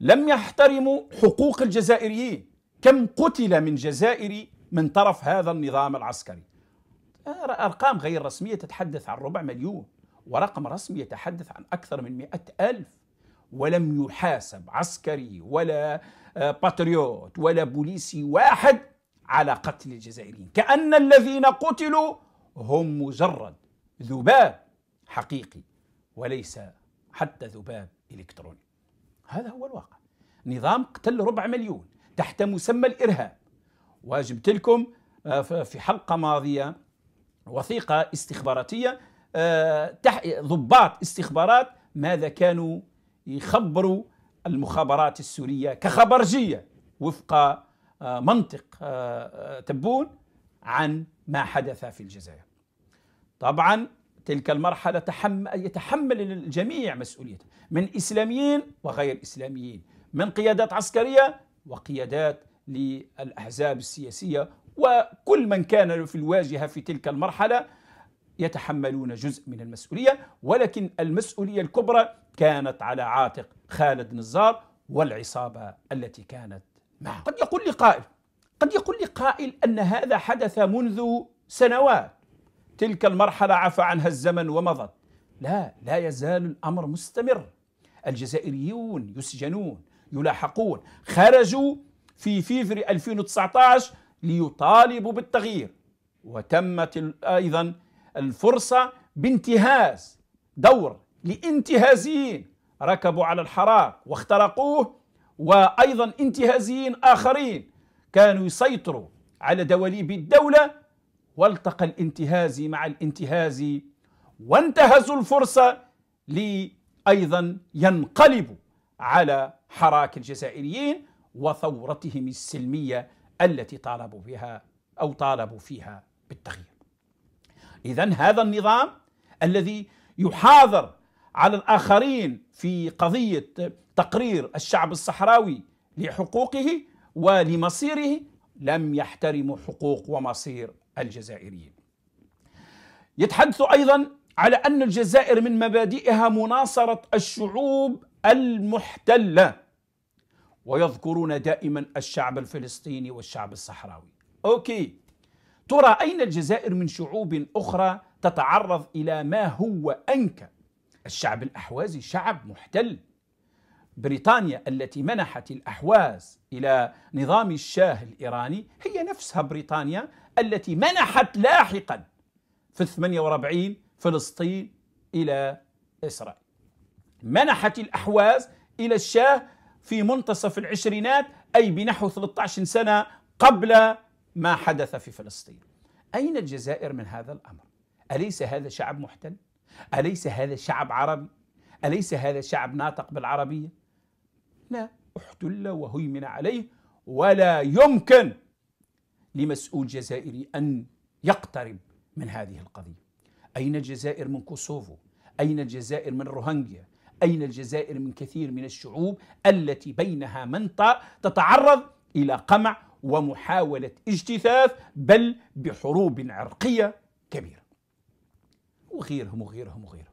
لم يحترموا حقوق الجزائريين كم قتل من جزائري من طرف هذا النظام العسكري آه، أرقام غير رسمية تتحدث عن ربع مليون ورقم رسمي يتحدث عن أكثر من مئة ألف ولم يحاسب عسكري ولا آه، باتريوت ولا بوليسي واحد على قتل الجزائريين كأن الذين قتلوا هم مجرد ذباب حقيقي وليس حتى ذباب إلكتروني هذا هو الواقع نظام قتل ربع مليون تحت مسمى الإرهاب واجبت لكم آه، في حلقة ماضية وثيقة استخباراتية آه، ضباط استخبارات ماذا كانوا يخبروا المخابرات السورية كخبرجية وفق آه، منطق تبون عن ما حدث في الجزائر طبعا تلك المرحلة تحمل يتحمل الجميع مسؤوليته من إسلاميين وغير إسلاميين من قيادات عسكرية وقيادات للأحزاب السياسية وكل من كان في الواجهة في تلك المرحلة يتحملون جزء من المسؤولية ولكن المسؤولية الكبرى كانت على عاتق خالد نزار والعصابة التي كانت معه قد يقول لي قائل قد يقول لي قائل أن هذا حدث منذ سنوات تلك المرحلة عفى عنها الزمن ومضت لا لا يزال الأمر مستمر الجزائريون يسجنون يلاحقون خرجوا في فيفري 2019 ليطالبوا بالتغيير وتمت أيضا الفرصة بانتهاز دور لانتهازيين ركبوا على الحراك واخترقوه وأيضا انتهازيين آخرين كانوا يسيطروا على دواليب الدولة والتقى الانتهاز مع الانتهاز وانتهزوا الفرصة لي أيضا ينقلبوا على حراك الجزائريين وثورتهم السلمية التي طالبوا بها أو طالبوا فيها بالتغيير إذا هذا النظام الذي يحاضر على الآخرين في قضية تقرير الشعب الصحراوي لحقوقه ولمصيره لم يحترم حقوق ومصير الجزائريين يتحدث أيضا على أن الجزائر من مبادئها مناصرة الشعوب المحتلة ويذكرون دائما الشعب الفلسطيني والشعب الصحراوي أوكي ترى أين الجزائر من شعوب أخرى تتعرض إلى ما هو أنكى الشعب الأحوازي شعب محتل بريطانيا التي منحت الأحواز إلى نظام الشاه الإيراني هي نفسها بريطانيا التي منحت لاحقا في 48 فلسطين إلى إسرائيل منحت الأحواز إلى الشاه في منتصف العشرينات أي بنحو 13 سنة قبل ما حدث في فلسطين أين الجزائر من هذا الأمر؟ أليس هذا شعب محتل؟ أليس هذا شعب عربي؟ أليس هذا شعب ناطق بالعربية؟ لا احتل وهيمن عليه ولا يمكن لمسؤول جزائري أن يقترب من هذه القضية أين الجزائر من كوسوفو أين الجزائر من روهانجيا أين الجزائر من كثير من الشعوب التي بينها من تتعرض إلى قمع ومحاولة اجتثاث بل بحروب عرقية كبيرة وغيرهم وغيرهم وغيرهم